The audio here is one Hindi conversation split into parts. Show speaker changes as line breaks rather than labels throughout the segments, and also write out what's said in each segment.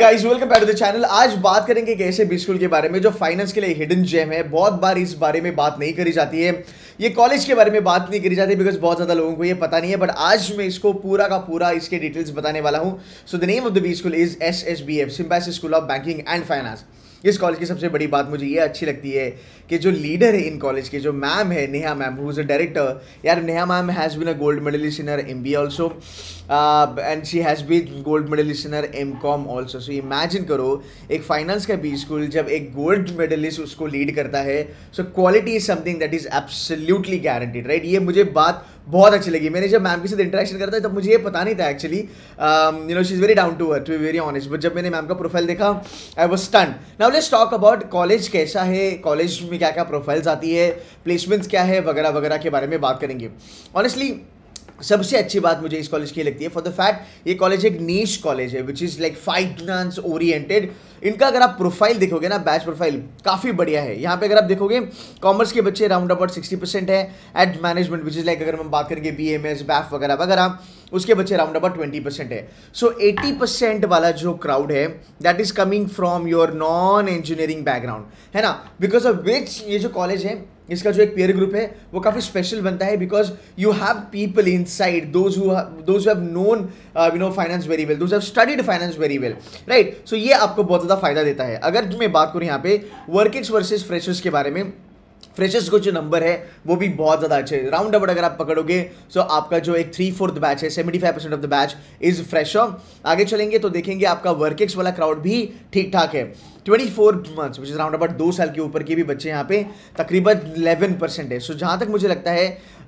Guys welcome back to the channel आज बात करेंगे एक ऐसे बिस्कुल के बारे में जो फाइनेंस के लिए हिडन जेम है बहुत बार इस बारे में बात नहीं करी जाती है ये कॉलेज के बारे में बात नहीं करी जाती बिकॉज बहुत ज़्यादा लोगों को ये पता नहीं है बट आज मैं इसको पूरा का पूरा इसके डिटेल्स बताने वाला हूँ so the name of the B school is S S B F Symbiosis school of banking and finance इस कॉलेज की सबसे बड़ी बात मुझे ये अच्छी लगती है कि जो लीडर है इन कॉलेज के जो मैम है Neha ma'am who is a director यार Neha ma'am has been a gold medalist in her M B also and she has been gold medalist in her M com also so imagine करो एक फाइनेंस का बी स्कूल जब एक गोल्ड मेडलिस्ट उसको लीड करता है so quality is something that is absolutely guaranteed right ये मुझे बात बहुत अच्छी लगी मैंने जब मैम के साथ इंटरेक्शन करा था तब मुझे ये पता नहीं था actually you know she is very down to earth we very honest but जब मैंने मैम का प्रोफाइल देखा I was stun now let's talk about college कैसा है कॉलेज में क्या क्या प्रोफाइल्स आती है प्लेसमेंट्स क्या है वगैरह वगैरह के बारे में बात करेंगे ऑनेस्टली सबसे अच्छी बात मुझे इस कॉलेज की लगती है फॉर द फैक्ट ये कॉलेज एक नीच कॉलेज है which is like finance oriented इनका अगर आप प्रोफाइल देखोगे ना बैच प्रोफाइल काफ़ी बढ़िया है यहाँ पे अगर आप देखोगे कॉमर्स के बच्चे राउंड अबाउट सिक्सटी परसेंट है at management which is like अगर हम बात करेंगे बी एम एस बैफ वगैरह वगैरह उसके बच्चे राउंड अबाउट ट्वेंटी परसेंट है सो एटी परसेंट वाला जो क्राउड है that is coming from your non engineering background है ना बिकॉज ऑफ विच ये जो कॉलेज है इसका जो एक पेयर ग्रुप है वो काफ़ी स्पेशल बनता है because you have people inside those have known you know finance very well those have studied finance very well right so ये आपको बहुत ज़्यादा फायदा देता है अगर मैं बात करूँ यहाँ पे वर्किंग्स वर्सेज फ्रेशर्स के बारे में फ्रेशर्स को जो नंबर है वो भी बहुत ज़्यादा अच्छे है राउंड अबाउट अगर आप पकड़ोगे तो आपका जो एक थ्री फोर्थ बैच है seventy five percent of the batch is fresher आगे चलेंगे तो देखेंगे आपका वर्किंग्स वाला क्राउड भी ठीक ठाक है 24 months which is round about दो साल के ऊपर के भी बच्चे यहाँ पे तकरीबन 11 परसेंट है सो so, जहाँ तक मुझे लगता है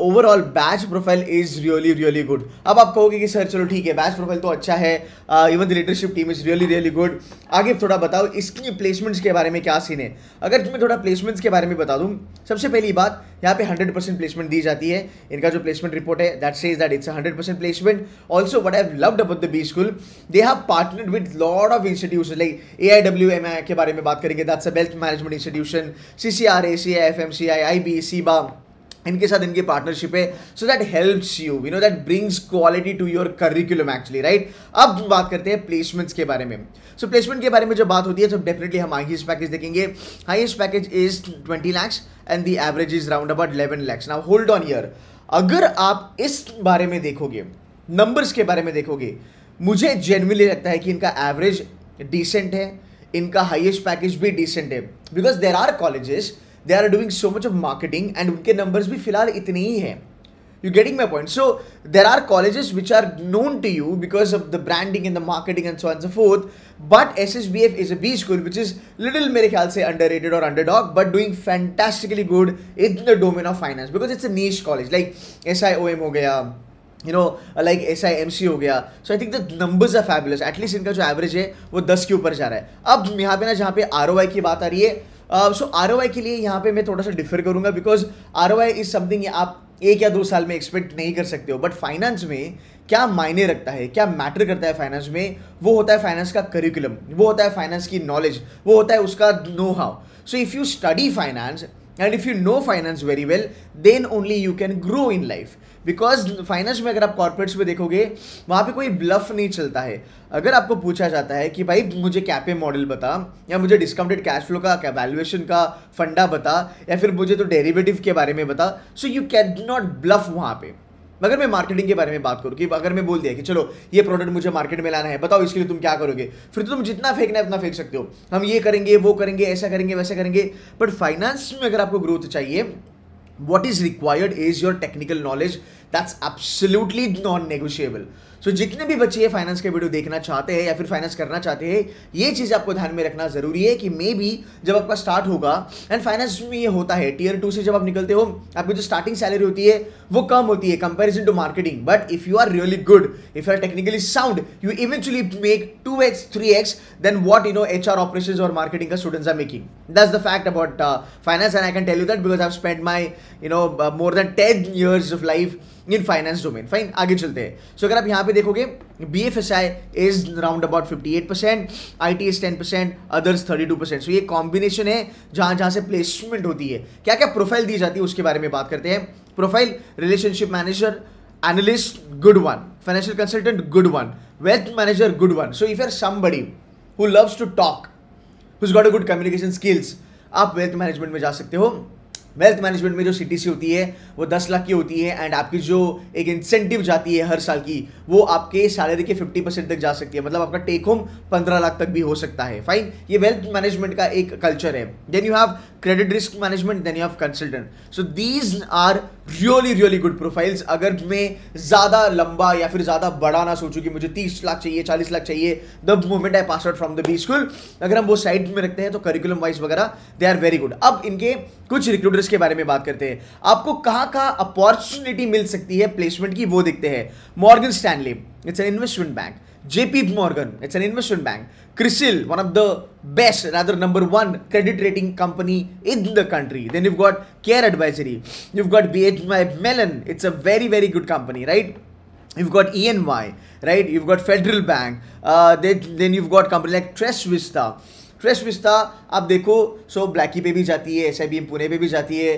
overall batch profile is really really good अब आप कहोगे कि सर चलो ठीक है बैच प्रोफाइल तो अच्छा है even the leadership team is really really good आगे थोड़ा बताओ इसकी प्लेसमेंट्स के बारे में क्या सीन है अगर तुम्हें थोड़ा प्लेसमेंट्स के बारे में बता दूँ सबसे पहली बात यहाँ पे 100 परसेंट प्लेसमेंट दी जाती है इनका जो प्लेसमेंट रिपोर्ट है that says that it's hundred percent placement also what I loved about the B school they have partnered with lord of institution like A I W M I के बारे में बात करेंगे that's a wealth management institution C C R A C I F M C I I B CIBA इनके साथ इनकी पार्टनरशिप है so that helps you you know that brings quality to your curriculum actually right अब बात करते हैं प्लेसमेंट्स के बारे में सो so, प्लेसमेंट के बारे में जब बात होती है तो डेफिनेटली हम हाइएस्ट पैकेज देखेंगे highest package is twenty lakhs and the average is round about eleven lakhs now hold on year अगर आप इस बारे में देखोगे नंबर्स के बारे में देखोगे मुझे जेनविनली लगता है कि इनका एवरेज डिसेंट है इनका हाइएस्ट पैकेज भी डिसेंट है because there are colleges they are doing so much of marketing and उनके नंबर्स भी फिलहाल इतने ही हैं you getting my point so there are colleges which are known to you because of the branding in the marketing and so and forth but S S B F is a B school which is little मेरे ख्याल से अंडर रेटेड और under dog but doing fantastically good in the domain of finance because it's a niche college like S I O M हो गया you know like S I M C हो गया so I think the numbers are fabulous at least इनका जो एवरेज है वो दस के ऊपर जा रहा है अब यहाँ पे ना जहाँ पे आर ओ की बात आ रही है सो आर ओ के लिए यहाँ पे मैं थोड़ा सा डिफर करूंगा because R O is something आप एक या दो साल में एक्सपेक्ट नहीं कर सकते हो बट फाइनेंस में क्या मायने रखता है क्या मैटर करता है फाइनेंस में वो होता है फाइनेंस का करिकुलम वो होता है फाइनेंस की नॉलेज वो होता है उसका know how so if you study finance and if you know finance very well then only you can grow in life because finance में अगर आप कॉर्पोरेट्स में देखोगे वहां पे कोई ब्लफ नहीं चलता है अगर आपको पूछा जाता है कि भाई मुझे कैपे मॉडल बता या मुझे डिस्काउंटेड कैश फ्लो का वैल्यूएशन का फंडा बता या फिर मुझे तो डेरिवेटिव के बारे में बता so you can not bluff वहां पे अगर मैं मार्केटिंग के बारे में बात करूँ कि अगर मैं बोल दिया कि चलो ये प्रोडक्ट मुझे मार्केट में लाना है बताओ इसके लिए तुम क्या करोगे फिर तो तुम जितना फेंकना है उतना फेंक सकते हो हम ये करेंगे वो करेंगे ऐसा करेंगे वैसा करेंगे बट फाइनेंस में अगर आपको ग्रोथ चाहिए what is required is your technical knowledge that's absolutely non negotiable so so, जितने भी बच्चे ये फाइनेंस के वीडियो देखना चाहते हैं या फिर फाइनेंस करना चाहते हैं ये चीज़ आपको ध्यान में रखना ज़रूरी है कि मे बी जब आपका स्टार्ट होगा एंड फाइनेंस में ये होता है टीयर टू से जब आप निकलते हो आपकी जो स्टार्टिंग सैलरी होती है वो कम होती है comparison to marketing but if you are really good if you are technically sound you eventually make two X three X then what you know H R operation और मार्केटिंग का students are making this the fact about finance and I can tell you that because I spend my you know more than ten years of life in finance domain fine आगे चलते हैं सो so, अगर आप यहाँ पे पे देखोगे B F S I is round about fifty eight percent I T is ten percent others thirty two percent so ये कॉम्बिनेशन है जहां जहां से प्लेसमेंट होती है क्या क्या प्रोफाइल दी जाती है उसके बारे में बात करते हैं profile relationship manager analyst good one financial consultant good one wealth manager good one so if you're somebody who loves to talk who's got a good communication skills आप वेल्थ मैनेजमेंट में जा सकते हो वेल्थ मैनेजमेंट में जो सी होती है वो दस लाख की होती है एंड आपकी जो एक इंसेंटिव जाती है हर साल की वो आपके सैलरी के फिफ्टी परसेंट तक जा सकती है मतलब आपका टेक होम पंद्रह लाख तक भी हो सकता है फाइन ये वेल्थ मैनेजमेंट का एक कल्चर है then you have credit risk management then you have consultant so these are really really good अगर मैं ज़्यादा लंबा या फिर ज़्यादा बड़ा ना सोचूं कि मुझे तीस लाख चाहिए चालीस लाख चाहिए the moment I pass out from the B school अगर हम वो साइड में रखते हैं तो करिकुलम वाइज वगैरह दे आर वेरी गुड अब इनके कुछ रिक्रूटर्स के बारे में बात करते हैं आपको कहाँ कहाँ अपॉर्चुनिटी मिल सकती है प्लेसमेंट की वो देखते हैं Morgan Stanley it's an investment bank JP Morgan, it's an investment bank. Crisil, one of the best, rather number one credit rating company in the country. Then you've got Care Advisory. You've got BHMI Mellon. It's a very, very good company, right? You've got ENY, right? You've got Federal Bank. Uh, then, then you've got company like Trash Vista. Fresh Vista आप देखो सो ब्लैकी पे भी जाती है एस पुणे पे भी जाती है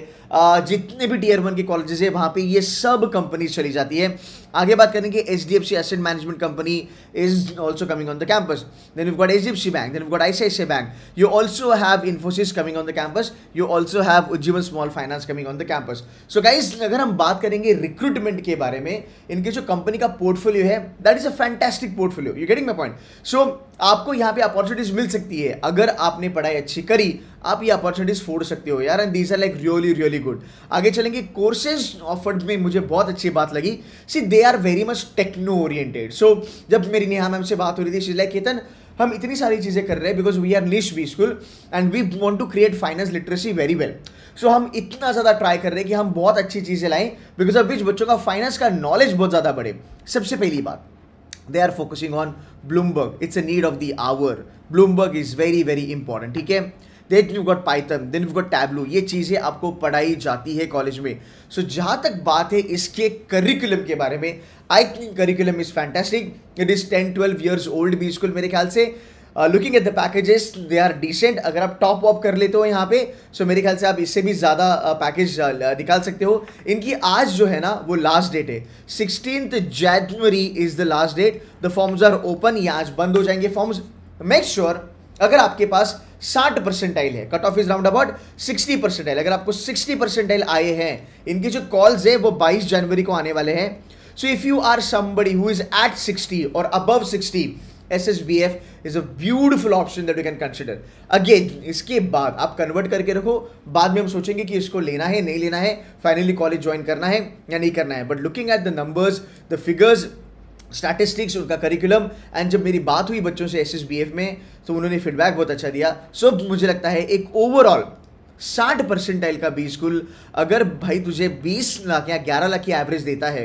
जितने भी टीयर वन के कॉलेजेस है वहाँ पे ये सब कंपनीज चली जाती है आगे बात करेंगे H D F C asset management company is also coming on the campus then you got H D F C bank then you got I C I C bank you also have Infosys coming on the campus you also have Ujjivan small finance coming on the campus so guys अगर हम बात करेंगे रिक्रूटमेंट के बारे में इनके जो कंपनी का पोर्टफोलियो है that is a fantastic portfolio you getting my point so आपको यहाँ पे अपॉर्चुनिटीज मिल सकती है अगर आपने पढ़ाई अच्छी करी आप ये अपॉर्चुनिटीज़ फोड़ सकते हो यार and these are like really really good आगे चलेंगे कोर्सेज ऑफर्ड में मुझे बहुत अच्छी बात लगी see they are very much techno oriented so जब मेरी नेहा मैम से बात हो रही थी शी लाइक केतन हम इतनी सारी चीज़ें कर रहे हैं because we are niche we school and we want to create finance literacy very well so हम इतना ज़्यादा ट्राई कर रहे हैं कि हम बहुत अच्छी चीज़ें लाएं बिकॉज ऑफ विच बच्चों का फाइनेंस का नॉलेज बहुत ज़्यादा बढ़े सबसे पहली बात they are focusing on Bloomberg it's a need of the hour Bloomberg is very very important ठीक है then you got Python then you got Tableau ये चीज़ें आपको पढ़ाई जाती है कॉलेज में सो so, जहाँ तक बात है इसके करिकुलम के बारे में I think curriculum is fantastic it is ten twelve years old भी स्कूल मेरे ख्याल से looking at the packages they are decent अगर आप टॉप ऑप कर लेते हो यहाँ पे सो so मेरे ख्याल से आप इससे भी ज़्यादा पैकेज uh, uh, निकाल सकते हो इनकी आज जो है ना वो लास्ट डेट है sixteen January is the last date the forms are open ये आज बंद हो जाएंगे फॉर्म्स मेक श्योर अगर आपके पास 60 परसेंटाइल है cut off is round about 60 percentile अगर आपको 60 परसेंटाइल आए हैं इनके जो कॉल्स हैं वो 22 जनवरी को आने वाले हैं so if you are somebody who is at 60 और above 60 S S B F is a beautiful option that you can consider again इसके बाद आप कन्वर्ट करके रखो बाद में हम सोचेंगे कि इसको लेना है नहीं लेना है फाइनली कॉलेज ज्वाइन करना है या नहीं करना है but looking at the numbers the figures statistics उनका करिकुलम एंड जब मेरी बात हुई बच्चों से एस एस बी एफ में सो उन्होंने फीडबैक बहुत अच्छा दिया सो so, मुझे लगता है एक ओवरऑल साठ परसेंटाइल का बी स्कूल अगर भाई तुझे बीस लाख या ग्यारह लाख की एवरेज देता है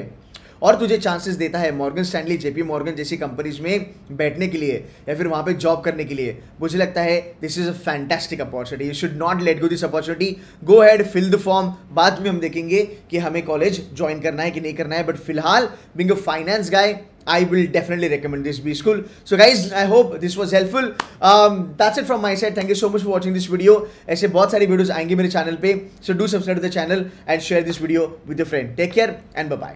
और तुझे चांसेस देता है मॉर्गन स्टैंडली जेपी मॉर्गन जैसी कंपनीज में बैठने के लिए या फिर वहाँ पे जॉब करने के लिए मुझे लगता है this is a fantastic opportunity you should not let go this opportunity go ahead fill the form बाद में हम देखेंगे कि हमें कॉलेज ज्वाइन करना है कि नहीं करना है बट फिलहाल being a finance guy I will definitely recommend this B school. So guys, I hope this was helpful. Um, that's it from my side. Thank you so much for watching this video. ऐसे बहुत सारी videos आएंगी मेरे channel पे. So do subscribe to the channel and share this video with your friend. Take care and bye bye.